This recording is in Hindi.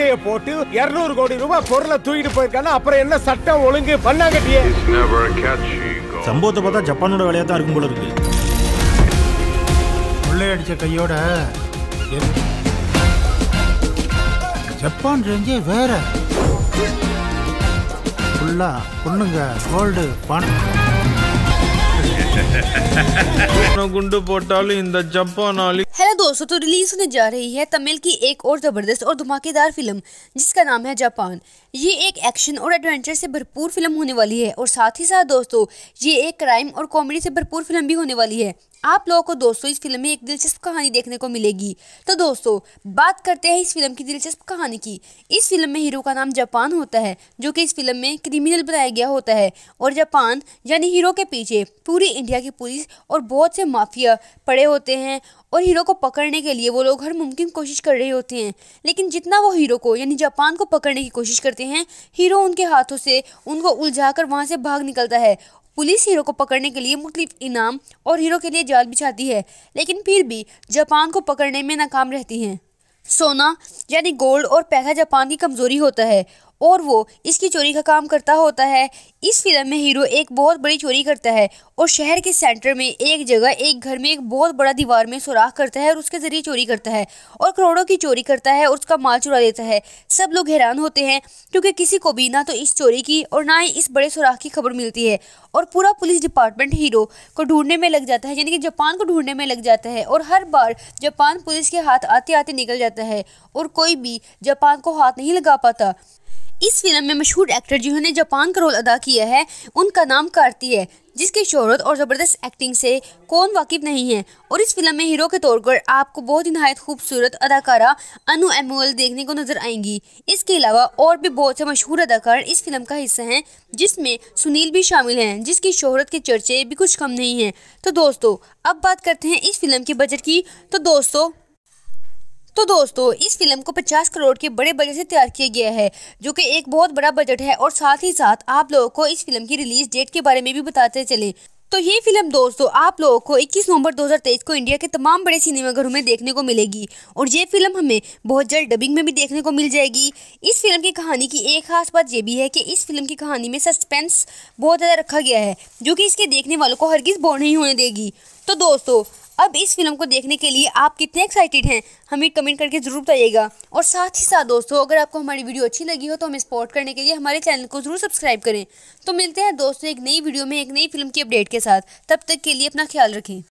சட்டைய போட்டு இருநூறு கோடி ரூபாய் பொருளை தூக்கிட்டு போயிருக்காங்க அப்புறம் என்ன சட்டம் ஒழுங்கு பண்ணாங்க சம்பவத்தை பார்த்தா ஜப்பானோட வேலையா தான் இருக்கும் போல இருக்கு அடிச்ச கையோட ஜப்பான் ரேஞ்சே வேற ஃபுல்லா பொண்ணுங்க கோல்டு பணம் நானும் पोटाली इन இந்த ஜப்பானாலி हेलो दोस्तों तो रिलीज होने जा रही है तमिल की एक और ज़बरदस्त और धमाकेदार फिल्म जिसका नाम है जापान ये एक एक्शन और एडवेंचर से भरपूर फिल्म होने वाली है और साथ ही साथ दोस्तों ये एक क्राइम और कॉमेडी से भरपूर फिल्म भी होने वाली है आप लोगों को दोस्तों इस फिल्म में एक दिलचस्प कहानी देखने को मिलेगी तो दोस्तों बात करते हैं इस फिल्म की दिलचस्प कहानी की इस फिल्म में हीरो का नाम जापान होता है जो कि इस फिल्म में क्रिमिनल बनाया गया होता है और जापान यानी हीरो के पीछे पूरी इंडिया की पुलिस और बहुत से माफिया पड़े होते हैं और हीरो को पकड़ने के लिए वो लोग हर मुमकिन कोशिश कर रहे होते हैं लेकिन जितना वो हीरो को यानी जापान को पकड़ने की कोशिश करते हैं हीरो उनके हाथों से उनको उलझा कर वहाँ से भाग निकलता है पुलिस हीरो को पकड़ने के लिए मुख्तलिफ इनाम और हीरो के लिए जाल बिछाती है लेकिन फिर भी जापान को पकड़ने में नाकाम रहती हैं सोना यानी गोल्ड और पैसा जापान की कमज़ोरी होता है और वो इसकी चोरी का काम करता होता है इस फिल्म में हीरो एक बहुत बड़ी चोरी करता है और शहर के सेंटर में एक जगह एक घर में एक बहुत बड़ा दीवार में सुराख करता है और उसके ज़रिए चोरी करता है और करोड़ों की चोरी करता है और उसका माल चुरा देता है सब लोग हैरान होते हैं क्योंकि किसी को भी ना तो इस चोरी की और ना ही इस बड़े सुराख की खबर मिलती है और पूरा पुलिस डिपार्टमेंट हीरो को ढूंढने में लग जाता है यानी कि जापान को ढूंढने में लग जाता है और हर बार जापान पुलिस के हाथ आते आते निकल जाता है और कोई भी जापान को हाथ नहीं लगा पाता इस फिल्म में मशहूर एक्टर जिन्होंने जापान का रोल अदा किया है उनका नाम कार्ती है जिसकी शोहरत और ज़बरदस्त एक्टिंग से कौन वाकिफ नहीं है और इस फिल्म में हीरो के तौर पर आपको बहुत ही नहायत खूबसूरत अदाकारा अनु एमोल देखने को नज़र आएंगी इसके अलावा और भी बहुत से मशहूर अदाकार इस फिल्म का हिस्सा हैं जिसमें सुनील भी शामिल हैं जिसकी शोहरत के चर्चे भी कुछ कम नहीं हैं तो दोस्तों अब बात करते हैं इस फिल्म के बजट की तो दोस्तों तो दोस्तों इस फिल्म को 50 करोड़ के बड़े बजट से तैयार किया गया है जो कि एक बहुत बड़ा बजट है और साथ ही साथ आप लोगों को इस फिल्म की रिलीज डेट के बारे में भी बताते चले तो ये फिल्म दोस्तों आप लोगों को 21 नवंबर 2023 को इंडिया के तमाम बड़े सिनेमाघरों में देखने को मिलेगी और ये फिल्म हमें बहुत जल्द डबिंग में भी देखने को मिल जाएगी इस फिल्म की कहानी की एक खास बात यह भी है कि इस फिल्म की कहानी में सस्पेंस बहुत ज़्यादा रखा गया है जो कि इसके देखने वालों को हरगिज़ बोर नहीं होने देगी तो दोस्तों अब इस फिल्म को देखने के लिए आप कितने एक्साइटेड हैं हमें कमेंट करके ज़रूर बताइएगा और साथ ही साथ दोस्तों अगर आपको हमारी वीडियो अच्छी लगी हो तो हमें सपोर्ट करने के लिए हमारे चैनल को ज़रूर सब्सक्राइब करें तो मिलते हैं दोस्तों एक नई वीडियो में एक नई फिल्म की अपडेट के साथ तब तक के लिए अपना ख्याल रखें